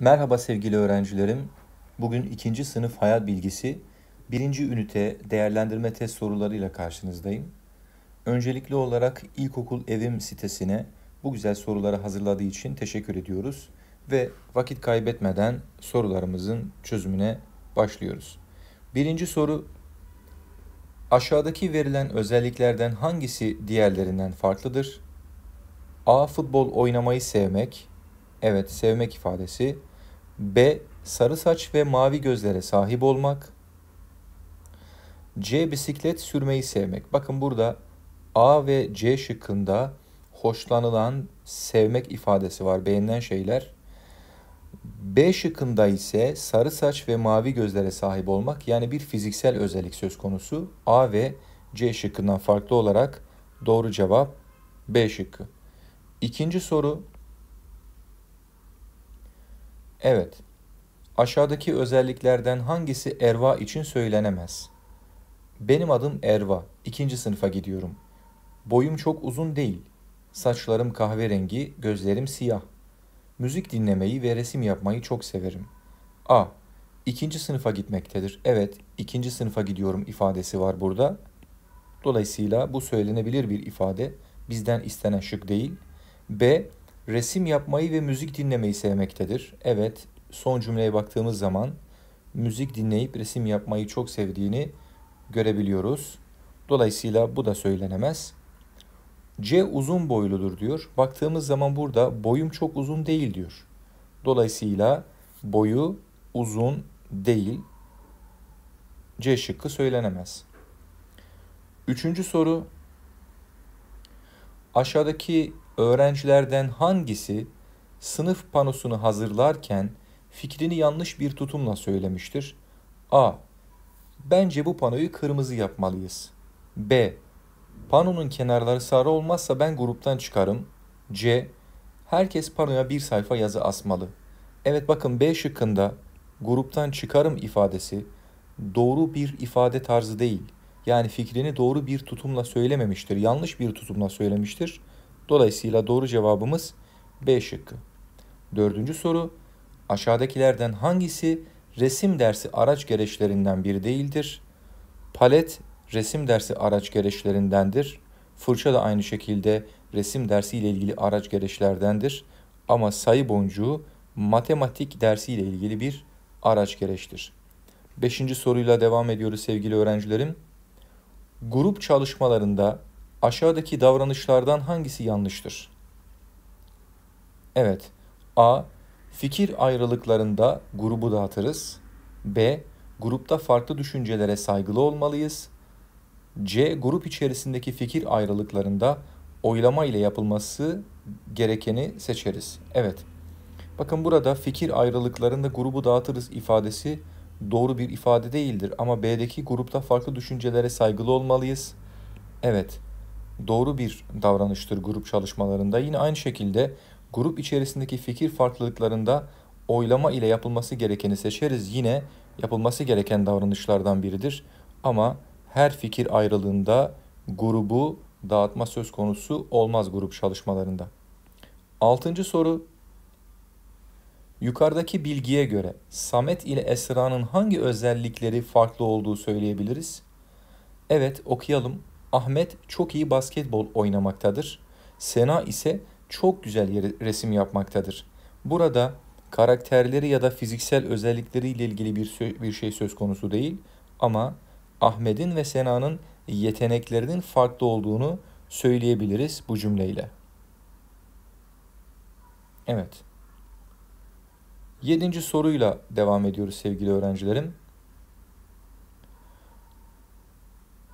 Merhaba sevgili öğrencilerim. Bugün ikinci sınıf hayal bilgisi birinci ünite değerlendirme test sorularıyla karşınızdayım. Öncelikli olarak ilkokul evim sitesine bu güzel soruları hazırladığı için teşekkür ediyoruz ve vakit kaybetmeden sorularımızın çözümüne başlıyoruz. Birinci soru Aşağıdaki verilen özelliklerden hangisi diğerlerinden farklıdır? A. Futbol oynamayı sevmek. Evet, sevmek ifadesi. B. Sarı saç ve mavi gözlere sahip olmak. C. Bisiklet sürmeyi sevmek. Bakın burada A ve C şıkkında hoşlanılan, sevmek ifadesi var, beğenilen şeyler. B şıkkında ise sarı saç ve mavi gözlere sahip olmak yani bir fiziksel özellik söz konusu. A ve C şıkkından farklı olarak doğru cevap B şıkkı. İkinci soru Evet. Aşağıdaki özelliklerden hangisi Erva için söylenemez? Benim adım Erva. İkinci sınıfa gidiyorum. Boyum çok uzun değil. Saçlarım kahverengi, gözlerim siyah. Müzik dinlemeyi ve resim yapmayı çok severim. A. İkinci sınıfa gitmektedir. Evet, ikinci sınıfa gidiyorum ifadesi var burada. Dolayısıyla bu söylenebilir bir ifade. Bizden istenen şık değil. B. Resim yapmayı ve müzik dinlemeyi sevmektedir. Evet, son cümleye baktığımız zaman müzik dinleyip resim yapmayı çok sevdiğini görebiliyoruz. Dolayısıyla bu da söylenemez. C uzun boyludur diyor. Baktığımız zaman burada boyum çok uzun değil diyor. Dolayısıyla boyu uzun değil. C şıkkı söylenemez. Üçüncü soru. Aşağıdaki öğrencilerden hangisi sınıf panosunu hazırlarken fikrini yanlış bir tutumla söylemiştir? A. Bence bu panoyu kırmızı yapmalıyız. B. Panonun kenarları sarı olmazsa ben gruptan çıkarım. C. Herkes panoya bir sayfa yazı asmalı. Evet bakın B şıkkında gruptan çıkarım ifadesi doğru bir ifade tarzı değil. Yani fikrini doğru bir tutumla söylememiştir. Yanlış bir tutumla söylemiştir. Dolayısıyla doğru cevabımız B şıkkı. Dördüncü soru. Aşağıdakilerden hangisi resim dersi araç gereçlerinden biri değildir? Palet resim dersi araç gereçlerindendir. Fırça da aynı şekilde resim dersi ile ilgili araç gereçlerdendir. Ama sayı boncuğu matematik dersi ile ilgili bir araç gereçtir. Beşinci soruyla devam ediyoruz sevgili öğrencilerim. Grup çalışmalarında Aşağıdaki davranışlardan hangisi yanlıştır? Evet. A. Fikir ayrılıklarında grubu dağıtırız. B. Grupta farklı düşüncelere saygılı olmalıyız. C. Grup içerisindeki fikir ayrılıklarında oylama ile yapılması gerekeni seçeriz. Evet. Bakın burada fikir ayrılıklarında grubu dağıtırız ifadesi doğru bir ifade değildir ama B'deki grupta farklı düşüncelere saygılı olmalıyız. Evet doğru bir davranıştır grup çalışmalarında. Yine aynı şekilde grup içerisindeki fikir farklılıklarında oylama ile yapılması gerekeni seçeriz. Yine yapılması gereken davranışlardan biridir. Ama her fikir ayrılığında grubu dağıtma söz konusu olmaz grup çalışmalarında. Altıncı soru Yukarıdaki bilgiye göre Samet ile Esra'nın hangi özellikleri farklı olduğu söyleyebiliriz? Evet okuyalım. Ahmet çok iyi basketbol oynamaktadır. Sena ise çok güzel resim yapmaktadır. Burada karakterleri ya da fiziksel özellikleriyle ilgili bir, bir şey söz konusu değil ama Ahmet'in ve Sena'nın yeteneklerinin farklı olduğunu söyleyebiliriz bu cümleyle. Evet. Yedinci soruyla devam ediyoruz sevgili öğrencilerim.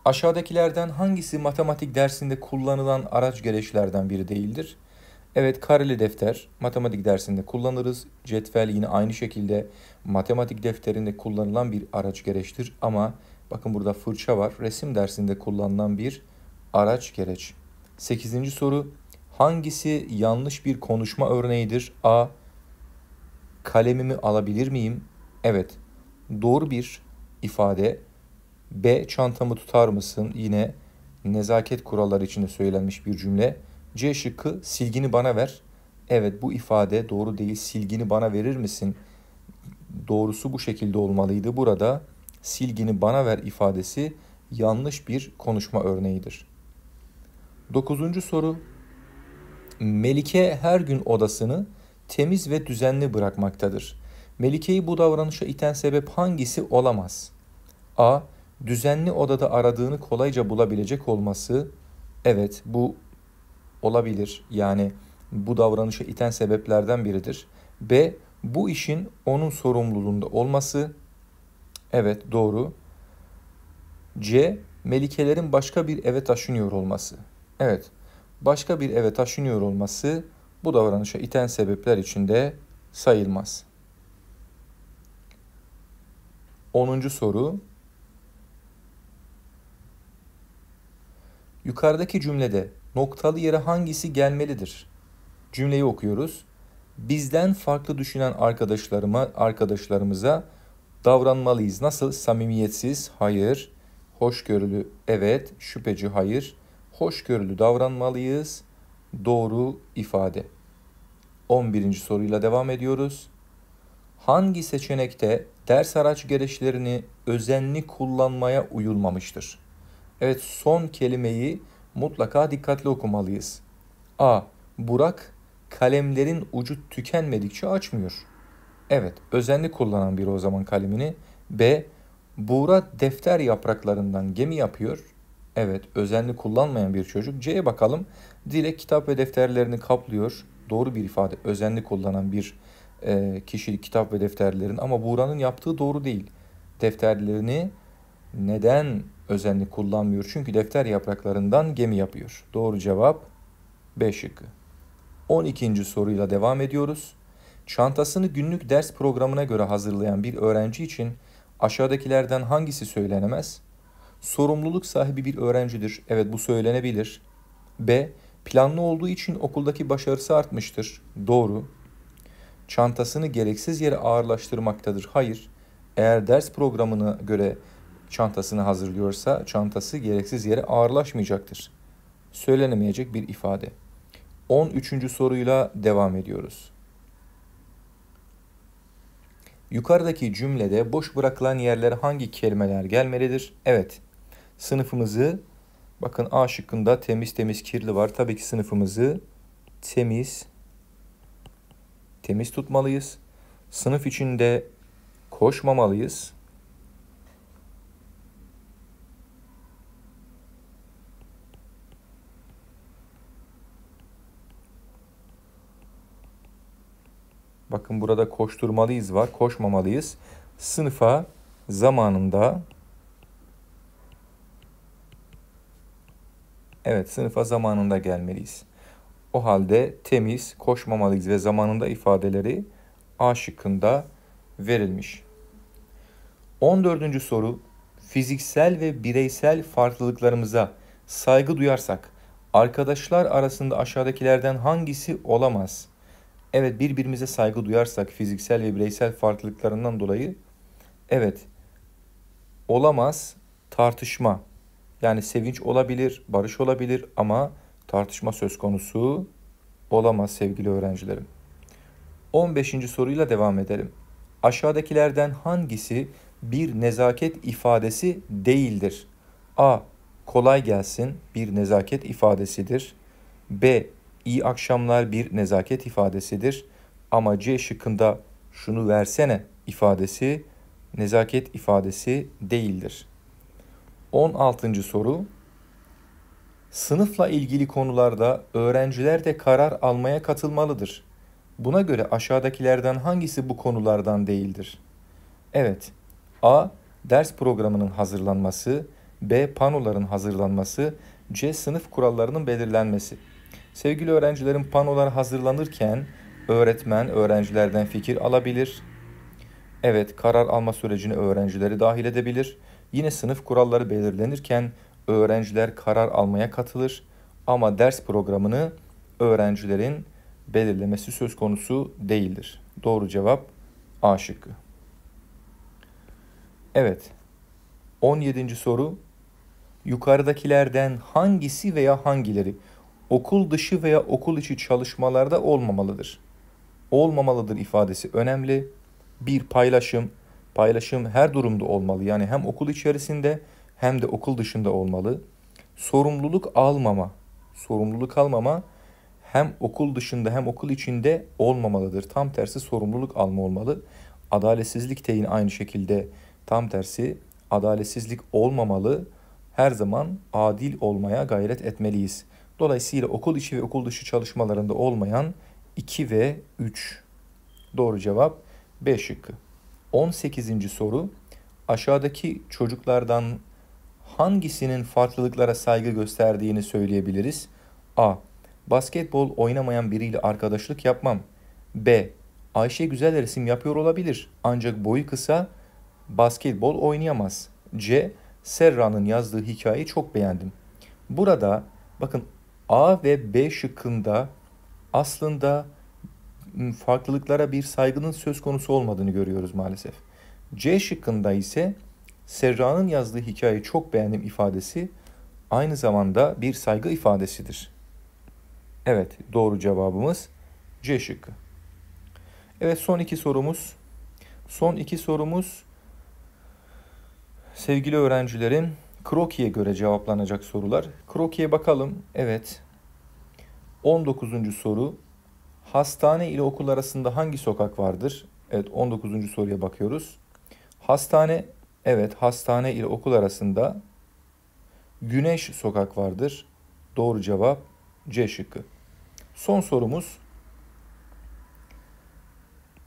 Aşağıdakilerden hangisi matematik dersinde kullanılan araç gereçlerden biri değildir? Evet kareli defter matematik dersinde kullanırız. Cetvel yine aynı şekilde matematik defterinde kullanılan bir araç gereçtir. Ama bakın burada fırça var. Resim dersinde kullanılan bir araç gereç. Sekizinci soru hangisi yanlış bir konuşma örneğidir? A. Kalemimi alabilir miyim? Evet. Doğru bir ifade B. Çantamı tutar mısın? Yine nezaket kuralları içinde söylenmiş bir cümle. C şıkkı silgini bana ver. Evet bu ifade doğru değil. Silgini bana verir misin? Doğrusu bu şekilde olmalıydı. Burada silgini bana ver ifadesi yanlış bir konuşma örneğidir. Dokuzuncu soru. Melike her gün odasını temiz ve düzenli bırakmaktadır. Melike'yi bu davranışa iten sebep hangisi olamaz? A düzenli odada aradığını kolayca bulabilecek olması evet bu olabilir. Yani bu davranışı iten sebeplerden biridir. B. Bu işin onun sorumluluğunda olması. Evet doğru. C. Melikelerin başka bir eve taşınıyor olması. Evet. Başka bir eve taşınıyor olması bu davranışa iten sebepler içinde sayılmaz. 10. soru Yukarıdaki cümlede noktalı yere hangisi gelmelidir? Cümleyi okuyoruz. Bizden farklı düşünen arkadaşlarıma, arkadaşlarımıza davranmalıyız. Nasıl? Samimiyetsiz, hayır. Hoşgörülü, evet. Şüpheci, hayır. Hoşgörülü davranmalıyız. Doğru ifade. 11. soruyla devam ediyoruz. Hangi seçenekte ders araç gereçlerini özenli kullanmaya uyulmamıştır? Evet son kelimeyi mutlaka dikkatli okumalıyız. A. Burak kalemlerin ucu tükenmedikçe açmıyor. Evet özenli kullanan biri o zaman kalemini. B. Buğra defter yapraklarından gemi yapıyor. Evet özenli kullanmayan bir çocuk. C'ye bakalım. Dilek kitap ve defterlerini kaplıyor. Doğru bir ifade. Özenli kullanan bir e, kişi kitap ve defterlerin ama Buğra'nın yaptığı doğru değil. Defterlerini neden özenli kullanmıyor? Çünkü defter yapraklarından gemi yapıyor. Doğru cevap B şıkkı. 12. soruyla devam ediyoruz. Çantasını günlük ders programına göre hazırlayan bir öğrenci için aşağıdakilerden hangisi söylenemez? Sorumluluk sahibi bir öğrencidir. Evet bu söylenebilir. B. Planlı olduğu için okuldaki başarısı artmıştır. Doğru. Çantasını gereksiz yere ağırlaştırmaktadır. Hayır. Eğer ders programına göre çantasını hazırlıyorsa çantası gereksiz yere ağırlaşmayacaktır. Söylenemeyecek bir ifade. 13. soruyla devam ediyoruz. Yukarıdaki cümlede boş bırakılan yerlere hangi kelimeler gelmelidir? Evet. Sınıfımızı bakın A şıkkında temiz temiz kirli var. Tabii ki sınıfımızı temiz temiz tutmalıyız. Sınıf içinde koşmamalıyız. Bakın burada koşturmalıyız var. Koşmamalıyız. Sınıfa zamanında Evet sınıfa zamanında gelmeliyiz. O halde temiz, koşmamalıyız ve zamanında ifadeleri A şıkkında verilmiş. 14. soru fiziksel ve bireysel farklılıklarımıza saygı duyarsak arkadaşlar arasında aşağıdakilerden hangisi olamaz? Evet birbirimize saygı duyarsak fiziksel ve bireysel farklılıklarından dolayı evet olamaz tartışma. Yani sevinç olabilir, barış olabilir ama tartışma söz konusu olamaz sevgili öğrencilerim. 15. soruyla devam edelim. Aşağıdakilerden hangisi bir nezaket ifadesi değildir? A. Kolay gelsin bir nezaket ifadesidir. B. İyi akşamlar bir nezaket ifadesidir. Ama C şıkkında şunu versene ifadesi nezaket ifadesi değildir. 16. soru Sınıfla ilgili konularda öğrenciler de karar almaya katılmalıdır. Buna göre aşağıdakilerden hangisi bu konulardan değildir? Evet. A. Ders programının hazırlanması, B. Panoların hazırlanması, C. Sınıf kurallarının belirlenmesi. Sevgili öğrencilerim panolar hazırlanırken öğretmen öğrencilerden fikir alabilir. Evet karar alma sürecini öğrencileri dahil edebilir. Yine sınıf kuralları belirlenirken öğrenciler karar almaya katılır ama ders programını öğrencilerin belirlemesi söz konusu değildir. Doğru cevap A şıkkı. Evet. 17. soru Yukarıdakilerden hangisi veya hangileri okul dışı veya okul içi çalışmalarda olmamalıdır. Olmamalıdır ifadesi önemli. Bir paylaşım, paylaşım her durumda olmalı. Yani hem okul içerisinde hem de okul dışında olmalı. Sorumluluk almama, sorumluluk almama hem okul dışında hem okul içinde olmamalıdır. Tam tersi sorumluluk alma olmalı. Adaletsizlik de aynı şekilde tam tersi adaletsizlik olmamalı. Her zaman adil olmaya gayret etmeliyiz. Dolayısıyla okul içi ve okul dışı çalışmalarında olmayan 2 ve 3. Doğru cevap B şıkkı. 18. soru. Aşağıdaki çocuklardan hangisinin farklılıklara saygı gösterdiğini söyleyebiliriz? A. Basketbol oynamayan biriyle arkadaşlık yapmam. B. Ayşe güzel resim yapıyor olabilir ancak boyu kısa basketbol oynayamaz. C. Serra'nın yazdığı hikayeyi çok beğendim. Burada bakın A ve B şıkkında aslında farklılıklara bir saygının söz konusu olmadığını görüyoruz maalesef. C şıkkında ise Serra'nın yazdığı hikayeyi çok beğendim ifadesi aynı zamanda bir saygı ifadesidir. Evet doğru cevabımız C şıkkı. Evet son iki sorumuz. Son iki sorumuz sevgili öğrencilerim Kroki'ye göre cevaplanacak sorular. Kroki'ye bakalım. Evet. 19. soru. Hastane ile okul arasında hangi sokak vardır? Evet 19. soruya bakıyoruz. Hastane evet hastane ile okul arasında Güneş sokak vardır. Doğru cevap C şıkkı. Son sorumuz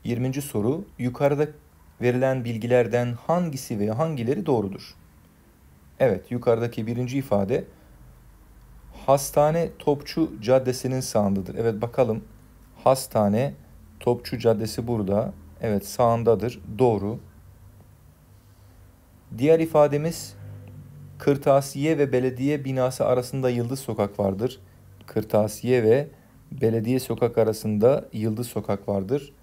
20. soru. Yukarıda verilen bilgilerden hangisi ve hangileri doğrudur? Evet yukarıdaki birinci ifade Hastane Topçu Caddesi'nin sağındadır. Evet bakalım Hastane Topçu Caddesi burada. Evet sağındadır. Doğru. Diğer ifademiz Kırtasiye ve belediye binası arasında Yıldız Sokak vardır. Kırtasiye ve belediye sokak arasında Yıldız Sokak vardır.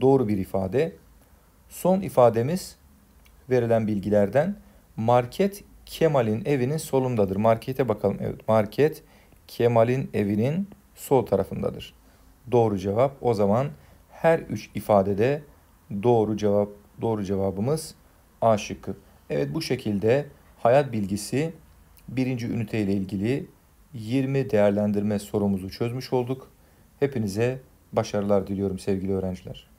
Doğru bir ifade. Son ifademiz verilen bilgilerden market Kemal'in evinin solundadır. Markete bakalım. Evet market Kemal'in evinin sol tarafındadır. Doğru cevap. O zaman her üç ifadede doğru cevap doğru cevabımız A şıkkı. Evet bu şekilde hayat bilgisi birinci ünite ile ilgili 20 değerlendirme sorumuzu çözmüş olduk. Hepinize başarılar diliyorum sevgili öğrenciler.